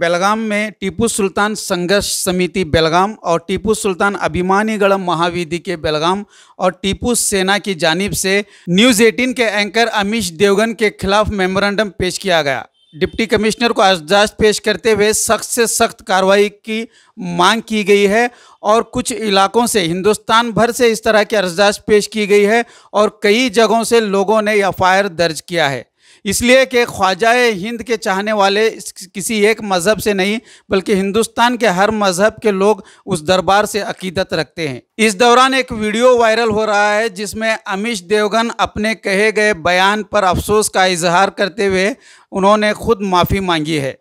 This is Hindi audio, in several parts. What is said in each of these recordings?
बेलगाम में टीपू सुल्तान संघर्ष समिति बेलगाम और टीपू सुल्तान अभिमानीगढ़ महाविधि के बेलगाम और टीपू सेना की जानिब से न्यूज़ एटीन के एंकर अमीश देवगन के खिलाफ मेमोरेंडम पेश किया गया डिप्टी कमिश्नर को एजाज पेश करते हुए सख्त से सख्त कार्रवाई की मांग की गई है और कुछ इलाकों से हिंदुस्तान भर से इस तरह की अर्जाज पेश की गई है और कई जगहों से लोगों ने एफ दर्ज किया है इसलिए कि ख्वाजा हिंद के चाहने वाले किसी एक मज़हब से नहीं बल्कि हिंदुस्तान के हर मज़हब के लोग उस दरबार से अकीदत रखते हैं इस दौरान एक वीडियो वायरल हो रहा है जिसमें अमीश देवगन अपने कहे गए बयान पर अफसोस का इजहार करते हुए उन्होंने खुद माफ़ी मांगी है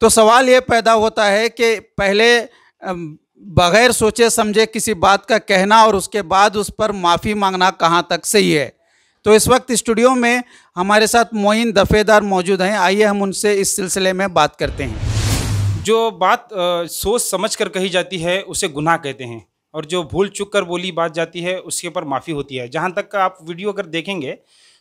तो सवाल ये पैदा होता है कि पहले बगैर सोचे समझे किसी बात का कहना और उसके बाद उस पर माफ़ी मांगना कहाँ तक सही है तो इस वक्त स्टूडियो में हमारे साथ मोइन दफेदार मौजूद हैं आइए हम उनसे इस सिलसिले में बात करते हैं जो बात आ, सोच समझ कर कही जाती है उसे गुनाह कहते हैं और जो भूल चुक कर बोली बात जाती है उसके ऊपर माफ़ी होती है जहाँ तक का आप वीडियो अगर देखेंगे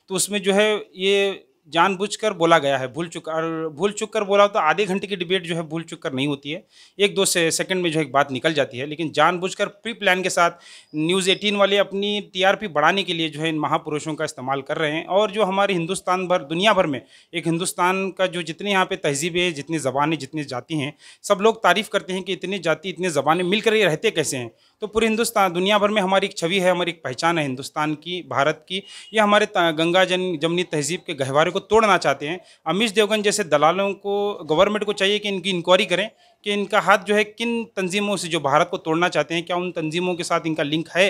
तो उसमें जो है ये जानबूझकर बोला गया है भूल चुक और भूल चुक कर बोला तो आधे घंटे की डिबेट जो है भूल चुक कर नहीं होती है एक दो से सेकंड में जो एक बात निकल जाती है लेकिन जानबूझकर प्री प्लान के साथ न्यूज़ एटीन वाले अपनी टीआरपी बढ़ाने के लिए जो है इन महापुरुषों का इस्तेमाल कर रहे हैं और जो हमारे हिंदुस्तान भर दुनिया भर में एक हिंदुस्तान का जो जितने यहाँ पर तहजीबें जितनी ज़बानें जितनी जाती हैं सब लोग तारीफ़ करते हैं कि इतनी जाति इतनी ज़बानें मिलकर ये रहते कैसे हैं तो पूरे हिंदुस्तान दुनिया भर में हमारी एक छवि है हमारी एक पहचान है हिंदुस्तान की भारत की यह हमारे गंगा जन जमनी तहजीब के गहवारे को तोड़ना चाहते हैं अमीश देवगन जैसे दलालों को गवर्नमेंट को चाहिए कि इनकी इंक्वायरी करें कि इनका हाथ जो है किन तंजीमों से जो भारत को तोड़ना चाहते हैं क्या उन तंजीमों के साथ इनका लिंक है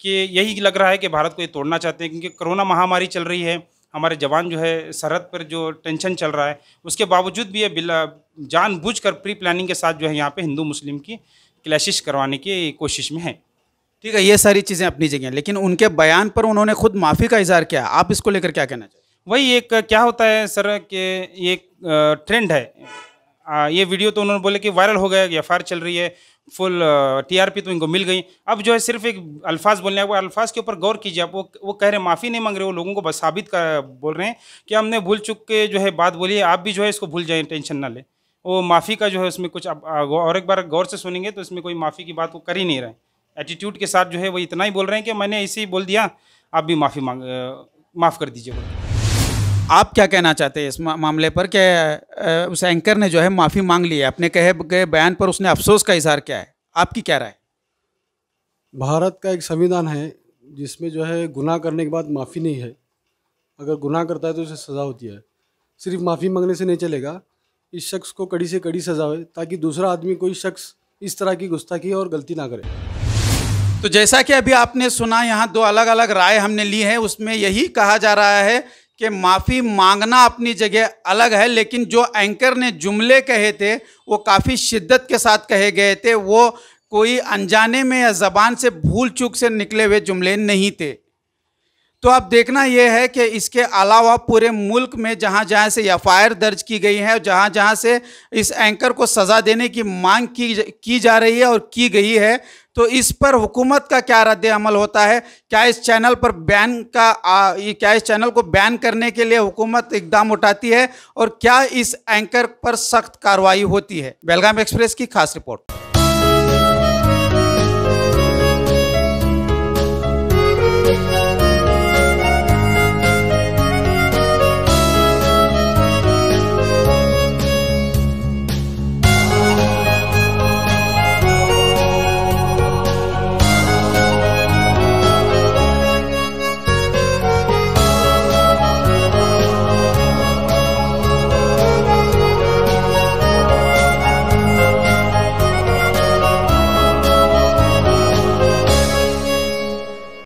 कि यही लग रहा है कि भारत को ये तोड़ना चाहते हैं क्योंकि कोरोना महामारी चल रही है हमारे जवान जो है सरहद पर जो टेंशन चल रहा है उसके बावजूद भी ये बिला जान कर प्री प्लानिंग के साथ जो है यहाँ पे हिंदू मुस्लिम की क्लैशिश करवाने की कोशिश में है ठीक है ये सारी चीज़ें अपनी जगह लेकिन उनके बयान पर उन्होंने खुद माफ़ी का इजहार किया आप इसको लेकर क्या कहना चाहिए वही एक क्या होता है सर कि ये ट्रेंड है आ, ये वीडियो तो उन्होंने बोले कि वायरल हो गया एफ चल रही है फुल टीआरपी तो इनको मिल गई अब जो है सिर्फ एक अल्फाज बोलने वो अल्फाज के ऊपर गौर कीजिए आप वो वो कह रहे माफ़ी नहीं मांग रहे वो लोगों को बस साबित कर बोल रहे हैं कि हमने भूल चुक के जो है बात बोली आप भी जो है इसको भूल जाए टेंशन ना लें वो माफ़ी का जो है उसमें कुछ और एक बार गौर से सुनेंगे तो इसमें कोई माफ़ी की बात वो कर ही नहीं रहे एटीट्यूड के साथ जो है वो इतना ही बोल रहे हैं कि मैंने ऐसे ही बोल दिया आप भी माफ़ी मांग माफ़ कर दीजिए आप क्या कहना चाहते हैं इस मामले पर कि उस एंकर ने जो है माफ़ी मांग ली है अपने कहे गए बयान पर उसने अफसोस का इजहार किया है आपकी क्या राय भारत का एक संविधान है जिसमें जो है गुनाह करने के बाद माफ़ी नहीं है अगर गुनाह करता है तो उसे सज़ा होती है सिर्फ माफ़ी मांगने से नहीं चलेगा इस शख्स को कड़ी से कड़ी सजा हो ताकि दूसरा आदमी कोई शख्स इस तरह की गुस्ताखी और गलती ना करे तो जैसा कि अभी आपने सुना यहाँ दो अलग अलग राय हमने ली है उसमें यही कहा जा रहा है कि माफ़ी मांगना अपनी जगह अलग है लेकिन जो एंकर ने जुमले कहे थे वो काफ़ी शिद्दत के साथ कहे गए थे वो कोई अनजाने में या ज़बान से भूल चूक से निकले हुए जुमले नहीं थे तो अब देखना यह है कि इसके अलावा पूरे मुल्क में जहाँ जहाँ से एफ दर्ज की गई है और जहाँ जहाँ से इस एंकर को सज़ा देने की मांग की की जा रही है और की गई है तो इस पर हुकूमत का क्या रद्द अमल होता है क्या इस चैनल पर बैन का आ, क्या इस चैनल को बैन करने के लिए हुकूमत इकदाम उठाती है और क्या इस एंकर पर सख्त कार्रवाई होती है बेलगाम एक्सप्रेस की खास रिपोर्ट